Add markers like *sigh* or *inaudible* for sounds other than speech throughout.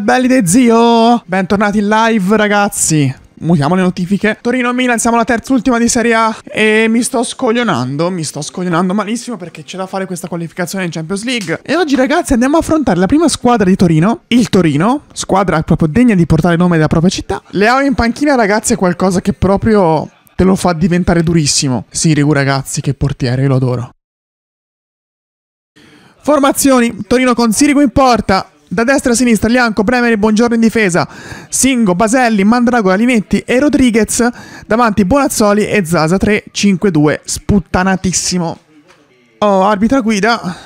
belli de zio! Oh. Bentornati in live, ragazzi! mutiamo le notifiche. Torino-Milan, siamo alla terza ultima di Serie A e mi sto scoglionando, mi sto scoglionando malissimo perché c'è da fare questa qualificazione in Champions League. E oggi ragazzi andiamo a affrontare la prima squadra di Torino, il Torino, squadra proprio degna di portare il nome della propria città. Leao in panchina ragazzi è qualcosa che proprio te lo fa diventare durissimo. Sirigu ragazzi, che portiere, io lo adoro. Formazioni, Torino con Sirigu in porta, da destra a sinistra, Lianco, Premere, Buongiorno in difesa, Singo, Baselli, Mandragola, Linetti e Rodriguez. Davanti Bonazzoli e Zaza 3-5-2, sputtanatissimo. Oh, arbitra guida.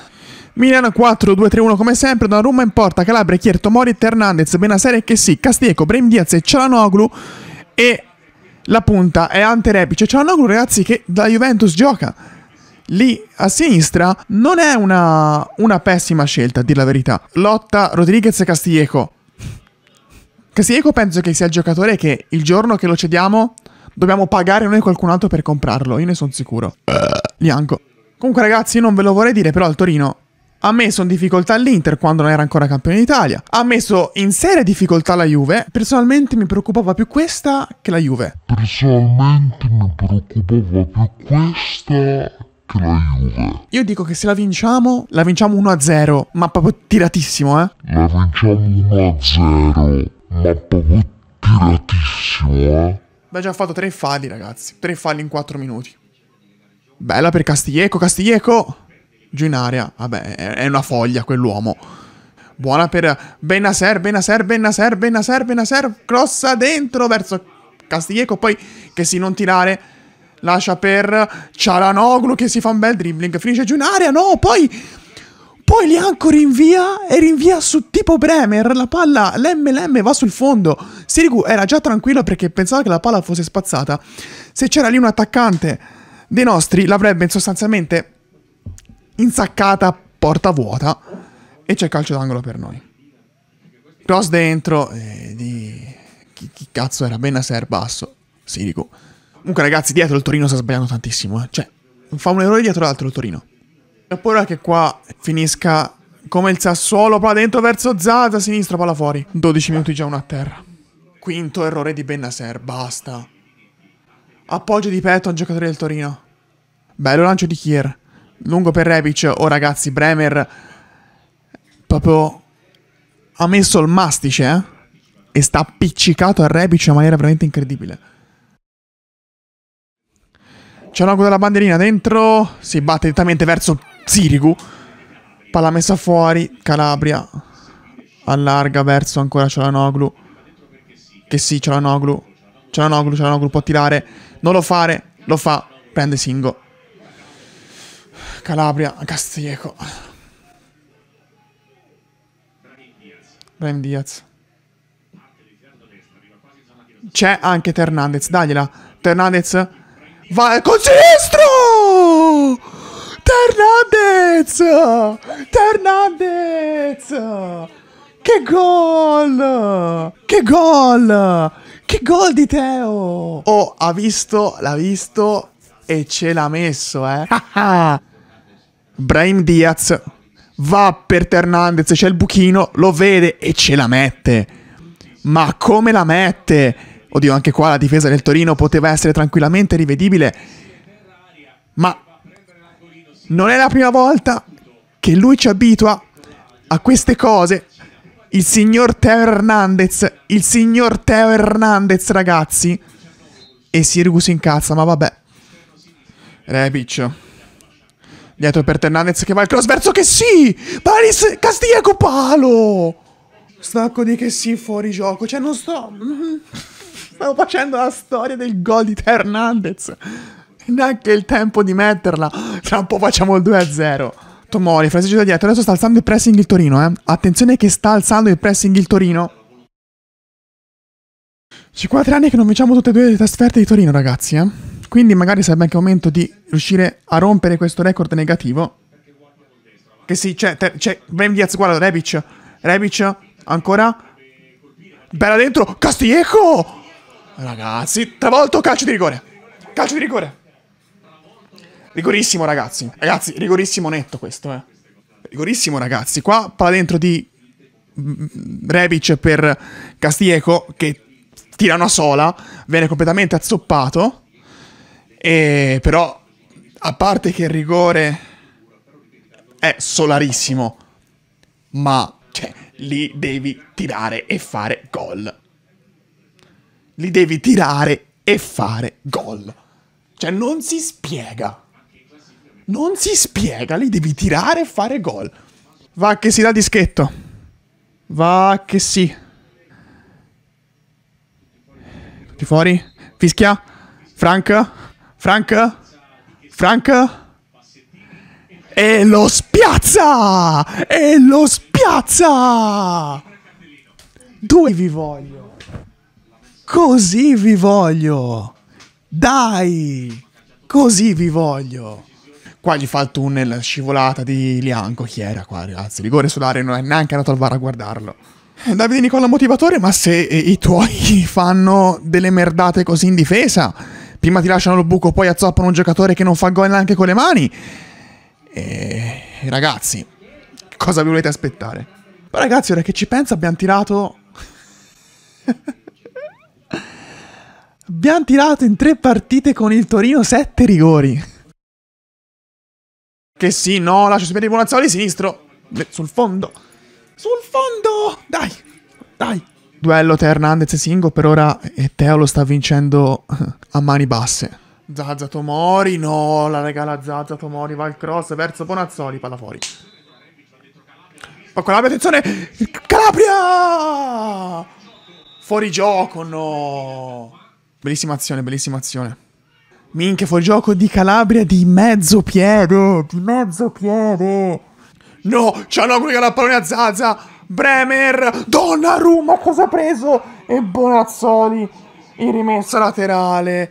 Milan 4-2-3-1 come sempre, Donnarumma in porta, Calabria, Chierto, Morit, Hernandez, Benasere, sì, Castieco, Brem Diaz e Cialanoglu e la punta è Ante Rebic. Cialanoglu ragazzi che da Juventus gioca lì a sinistra non è una, una pessima scelta, a dir la verità. Lotta Rodriguez e Castiglieco. Castiglieco penso che sia il giocatore che il giorno che lo cediamo dobbiamo pagare noi qualcun altro per comprarlo, io ne sono sicuro. Bianco. Comunque ragazzi, non ve lo vorrei dire, però il Torino ha messo in difficoltà l'Inter quando non era ancora campione d'Italia, ha messo in serie difficoltà la Juve, personalmente mi preoccupava più questa che la Juve. Personalmente mi preoccupava più questa anche la Juve. Io dico che se la vinciamo, la vinciamo 1-0, ma proprio tiratissimo, eh. La vinciamo 1-0, ma proprio tiratissimo, eh. Beh, già fatto tre falli, ragazzi. Tre falli in quattro minuti. Bella per Castiglieco, Castiglieco! Giù in area. Vabbè, è una foglia quell'uomo. Buona per Benaser, Benaser, Benaser, Benaser, Benaser. Crossa dentro verso Castiglieco, poi che si non tirare lascia per Cialanoglu che si fa un bel dribbling, finisce giù in area, no, poi... Poi Lianco rinvia e rinvia su tipo Bremer, la palla l'MLM va sul fondo. Sirigu era già tranquillo perché pensava che la palla fosse spazzata. Se c'era lì un attaccante dei nostri l'avrebbe sostanzialmente insaccata porta vuota e c'è calcio d'angolo per noi. Cross dentro eh, di chi, chi cazzo era Benasser basso, Sirigu. Comunque ragazzi, dietro il Torino sta sbagliando tantissimo, eh. Cioè, fa un errore dietro l'altro il Torino. Ho ora che qua finisca come il Sassuolo, palla dentro verso Zaza, sinistra, palla fuori. 12 minuti già una a terra. Quinto errore di Bennaser, basta. Appoggio di petto al giocatore del Torino. Bello lancio di Kier. Lungo per Rebic. Oh ragazzi, Bremer proprio ha messo il mastice, eh? E sta appiccicato a Rebic in maniera veramente incredibile. C'è un ago della banderina dentro. Si batte direttamente verso Zirigu. Palla messa fuori. Calabria allarga verso ancora Cialanoglu. Che sì, Cialanoglu. Cialanoglu, Cialanoglu può tirare. Non lo fare, lo fa. Prende Singo. Calabria, Castieco. Brian Diaz. C'è anche Ternandez, dagliela. Ternandez Vai con sinistro! Ternandez! Ternandez! Che gol! Che gol! Che gol di Teo! Oh, ha visto, l'ha visto e ce l'ha messo, eh. Ah, ah. Brahim Diaz va per Ternandez, c'è il buchino, lo vede e ce la mette. Ma come la mette? Oddio, anche qua la difesa del Torino poteva essere tranquillamente rivedibile, ma non è la prima volta che lui ci abitua a queste cose. Il signor Teo Hernandez, il signor Teo Hernandez, ragazzi. E Sirius incazza, ma vabbè. Rebic. Dietro per Hernandez che va il cross verso che sì! Paris Castiglieco palo! Stacco di che sì fuori gioco, cioè non sto... Stavo facendo la storia del gol di Hernandez. Neanche il tempo di metterla. Tra un po' facciamo il 2-0. Tomori, Francesco da dietro. Adesso sta alzando il pressing il Torino, eh. Attenzione che sta alzando il pressing il Torino. Ci qua tre anni che non vinciamo tutte e due le trasferte di Torino, ragazzi, eh. Quindi magari sarebbe anche il momento di riuscire a rompere questo record negativo. Che sì, c'è, c'è, Ben Diaz, guarda, Rebic. Rebic, ancora. Bella dentro, Castiglieco! Ragazzi, travolto, calcio di rigore. Calcio di rigore. Rigorissimo, ragazzi. Ragazzi, rigorissimo netto questo, eh. Rigorissimo, ragazzi. Qua palla dentro di mm, Rebic per Castieco che tira una sola, viene completamente azzoppato. E però, a parte che il rigore è solarissimo, ma cioè, lì devi tirare e fare gol li devi tirare e fare gol. Cioè non si spiega. Non si spiega, li devi tirare e fare gol. Va che si da dischetto. Va che si. Tutti fuori? Fischia? Frank? Frank? Frank? E lo spiazza! E lo spiazza! Due vi voglio! Così vi voglio. Dai. Così vi voglio. Qua gli fa il tunnel, scivolata di Lianco. Chi era qua, ragazzi? Rigore solare non è neanche andato al bar a guardarlo. Eh, Davide Nicola motivatore, ma se eh, i tuoi *laughs* fanno delle merdate così in difesa, prima ti lasciano il buco, poi azzoppano un giocatore che non fa gol neanche con le mani. E eh, ragazzi, cosa vi volete aspettare? Però ragazzi, ora che ci penso abbiamo tirato *laughs* Abbiamo tirato in tre partite con il Torino sette rigori. Che sì, no, lascia sapere di Bonazzoli, sinistro. Sul fondo. Sul fondo! Dai, dai. Duello tra Hernandez e Singo per ora e Teo lo sta vincendo eh, a mani basse. Zazza Tomori, no, la regala Zazza Tomori, va il cross verso Bonazzoli, palla fuori. Ma Calabria, attenzione! Calabria! Fuori gioco, no! Bellissima azione, bellissima azione. Minchia, gioco di Calabria di mezzo piede, di mezzo piede. No, ci hanno obbligato la pallone a Zaza. Bremer, Donnarumma, cosa ha preso? E Bonazzoli in rimessa laterale.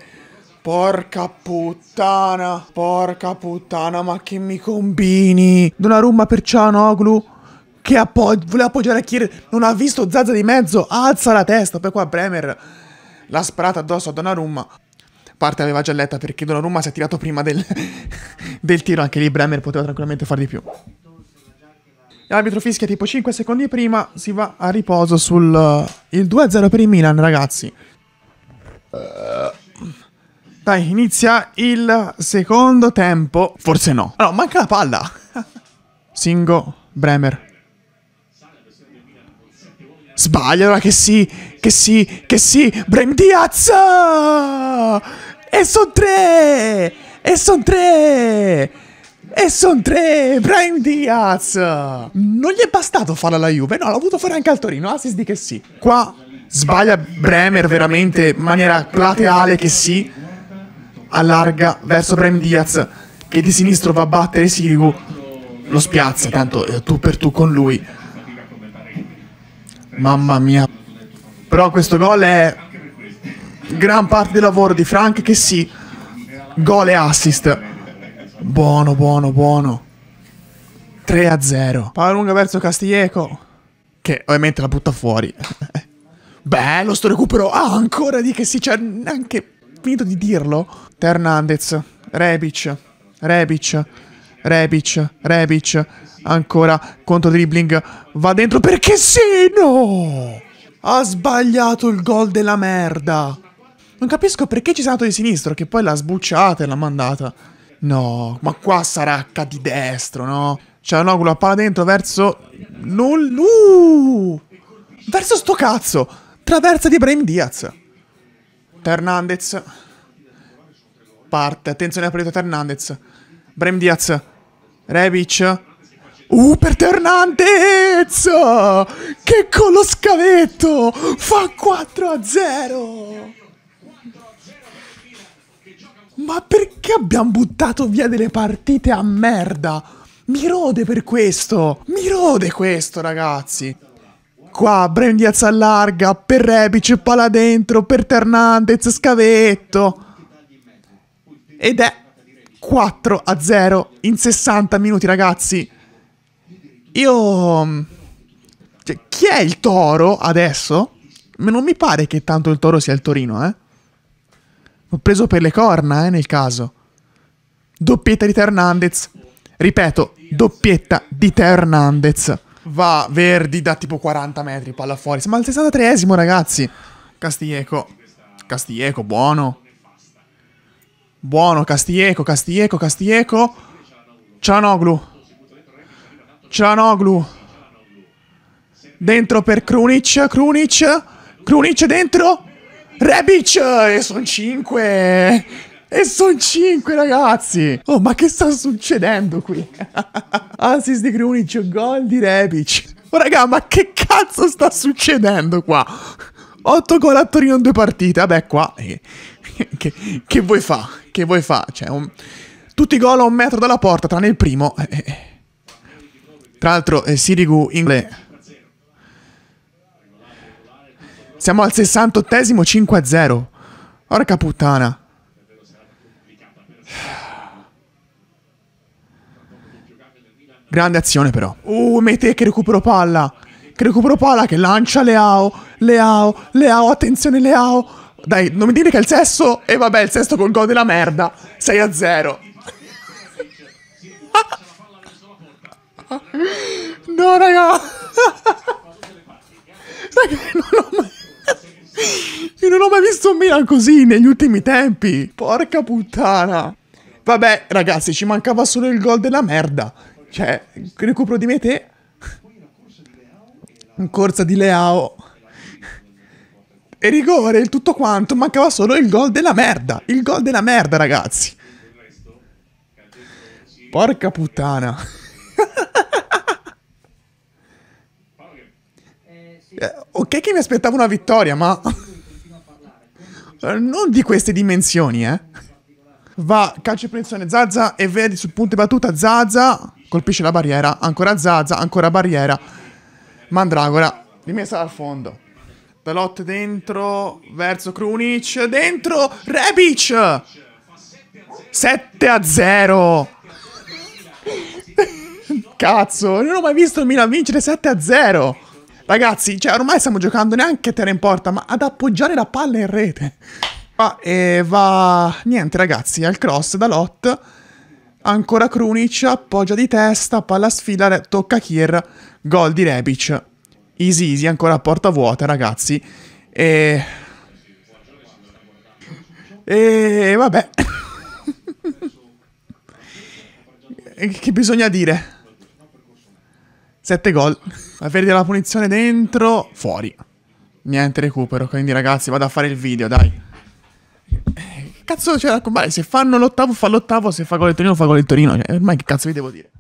Porca puttana, porca puttana, ma che mi combini? Donnarumma per Cianoglu che appog voleva appoggiare a Kier, non ha visto Zaza di mezzo, alza la testa, poi qua Bremer la sparata addosso a Donnarumma. Parte l'aveva già letta perché Donnarumma si è tirato prima del, *laughs* del tiro, anche lì Bremer poteva tranquillamente fare di più. L'arbitro fischia tipo 5 secondi prima, si va a riposo sul uh, eh, 2-0 per il Milan, ragazzi. Uh, dai, inizia il secondo tempo. Forse no. Ah, no, manca la palla. *laughs* Singo, Bremer. Sbaglio, ora che sì che sì, che sì, Brem Diaz! E son tre! E son tre! E son tre, Brahim Diaz! Non gli è bastato fare alla Juve, no, l'ha dovuto fare anche al Torino, assist di che sì. Qua sbaglia Bremer veramente in maniera plateale che sì, allarga verso Brahim Diaz, che di sinistro va a battere Sirigu, lo spiazza, tanto eh, tu per tu con lui. Mamma mia, però questo gol è gran parte del lavoro di Frank che sì, gol e assist. Buono, buono, buono. 3 a 0. Palla lunga verso Castiglieco. Che ovviamente la butta fuori. *laughs* Bello sto recupero. Ah, ancora di che sì c'è neanche finito di dirlo. Hernandez. Rebic. Rebic. Rebic. Rebic. Ancora contro dribbling. Va dentro perché sì, no! Ha sbagliato il gol della merda. Non capisco perché ci sei andato di sinistro, che poi l'ha sbucciata e l'ha mandata. No, ma qua sarà H di destro, no? C'è un no, a palla dentro verso... Null... Uh! Verso sto cazzo! Traversa di Ibrahim Diaz. Fernandez. Parte, attenzione ha Fernandez. Hernandez. Brem Diaz. Rebic. Uh, ternantezza! Che con lo scavetto fa 4 a 0! Ma perché abbiamo buttato via delle partite a merda? Mi rode per questo! Mi rode questo, ragazzi! Qua, Brendiaz allarga, per Rebic, palla dentro, per Ternandez, scavetto. Ed è 4 a 0 in 60 minuti, ragazzi. Io... Mm, cioè, chi è il Toro adesso? Non mi pare che tanto il Toro sia il Torino, eh? L'ho preso per le corna, eh, nel caso. Doppietta di Hernandez. Ripeto, doppietta di Hernandez. Va Verdi da tipo 40 metri, palla fuori. Ma al 63esimo, ragazzi. Castilleco. Castilleco, buono. Buono, Castilleco, Castilleco, Castilleco. Cianoglu. Cianoglu. Dentro per Krunic, Krunic, Krunic dentro. Rebic! E sono 5! E sono 5 ragazzi! Oh, ma che sta succedendo qui? *laughs* Assist di Krunic, gol di Rebic. Oh, raga, ma che cazzo sta succedendo qua? 8 gol a Torino in due partite. Vabbè, qua. Eh. Che, che, vuoi fa? Che vuoi fa? Cioè, un... tutti i gol a un metro dalla porta, tranne il primo. Eh. eh, eh. Tra l'altro, eh, Sirigu in... Siamo al 68esimo 5-0. Orca puttana. Grande azione però. Uh, mette che recupero palla. Che recupero palla, che lancia Leao. Leao, Leao, attenzione Leao. Dai, non mi dire che è il sesto. E vabbè, il sesto col gol della merda. 6 a 0. No, raga. raga non ho mai... Io non ho mai visto Milan così negli ultimi tempi. Porca puttana. Vabbè, ragazzi, ci mancava solo il gol della merda. Cioè, recupero di me te. In corsa di Leao. E rigore, il tutto quanto. Mancava solo il gol della merda. Il gol della merda, ragazzi. Porca puttana. ok che mi aspettavo una vittoria, ma... *laughs* non di queste dimensioni, eh. Va, calcio in punizione, Zaza e Verdi sul punto di battuta, Zaza. colpisce la barriera, ancora Zaza, ancora barriera. Mandragora, rimessa dal fondo. Pelot dentro, verso Krunic, dentro, Rebic! 7 a 0! *laughs* Cazzo, non ho mai visto Milan vincere 7 a 0! Ragazzi, cioè, ormai stiamo giocando neanche a terra in porta, ma ad appoggiare la palla in rete. Va, e va... Niente, ragazzi, al cross da Lot. Ancora Krunic, appoggia di testa, palla sfila, tocca Kier, gol di Rebic. Easy easy, ancora porta vuota, ragazzi. E... E vabbè. *laughs* che bisogna dire? 7 gol. La perdita la punizione dentro, fuori. Niente recupero, quindi ragazzi vado a fare il video, dai. Cazzo c'è da combattere, se fanno l'ottavo fa l'ottavo, se fa gol il Torino fa gol il Torino, cioè, ormai che cazzo vi devo dire.